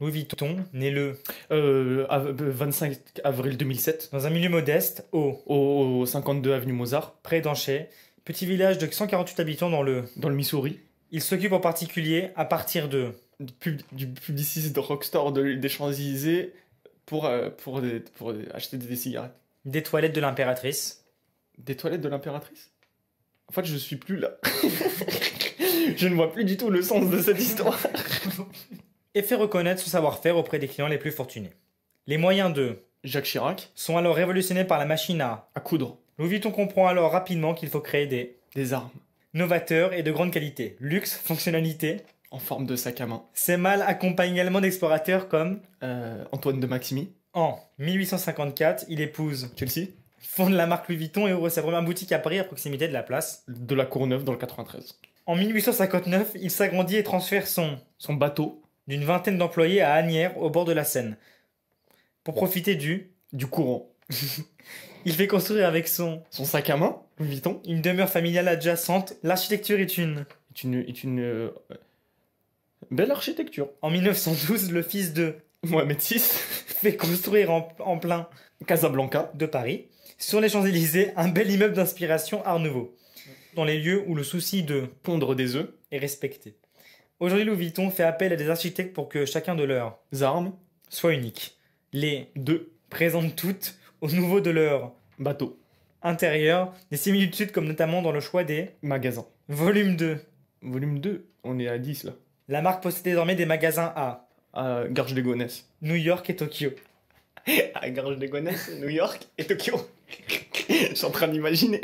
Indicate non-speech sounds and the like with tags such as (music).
Louis Vuitton, né le 25 euh, euh, avril 2007. Dans un milieu modeste, au, au, 52 avenue Mozart, près d'Anchet, petit village de 148 habitants dans le, dans le Missouri. Il s'occupe en particulier, à partir de... Du, publiciste de rockstar des Champs-Élysées pour, euh, pour, pour acheter des, cigarettes. Des toilettes de l'impératrice. Des toilettes de l'impératrice En fait, je ne suis plus là. (laughs) je ne vois plus du tout le sens de cette histoire. (laughs) et fait reconnaître son savoir-faire auprès des clients les plus fortunés. Les moyens de Jacques Chirac sont alors révolutionnés par la machine à, coudre. Louis Vuitton comprend alors rapidement qu'il faut créer des armes novateurs et de grande qualité, luxe, fonctionnalité en forme de sac à main. Ces mâles accompagnent également d'explorateurs comme euh, Antoine de Maximi. En 1854, il épouse Chelsea, fonde la marque Louis Vuitton et ouvre sa première boutique à Paris à proximité de la place de la Courneuve dans le 93. En 1859, il s'agrandit et transfère son son bateau d'une vingtaine d'employés à Agnières, au bord de la Seine. Pour profiter du... Du courant. (laughs) il fait construire avec son... Son sac à main, Une demeure familiale adjacente. L'architecture est une... Est une... Euh, belle architecture. En 1912, le fils de... Mohamed VI (laughs) fait construire en, en plein... Casablanca. De Paris. Sur les Champs-Élysées, un bel immeuble d'inspiration Art Nouveau. Dans les lieux où le souci de... Pondre des œufs. Est respecté. Aujourd'hui, Louis Vuitton fait appel à des architectes pour que chacun de leurs armes soit unique. Les deux présentent toutes au nouveau de leur bateau intérieur des similitudes comme notamment dans le choix des magasins. Volume 2. Volume 2, on est à 10 là. La marque possède désormais des magasins à à Garges des Gonesse. New York et Tokyo. (laughs) à Garges des Gonesse, New York et Tokyo. (laughs) Je suis en train d'imaginer.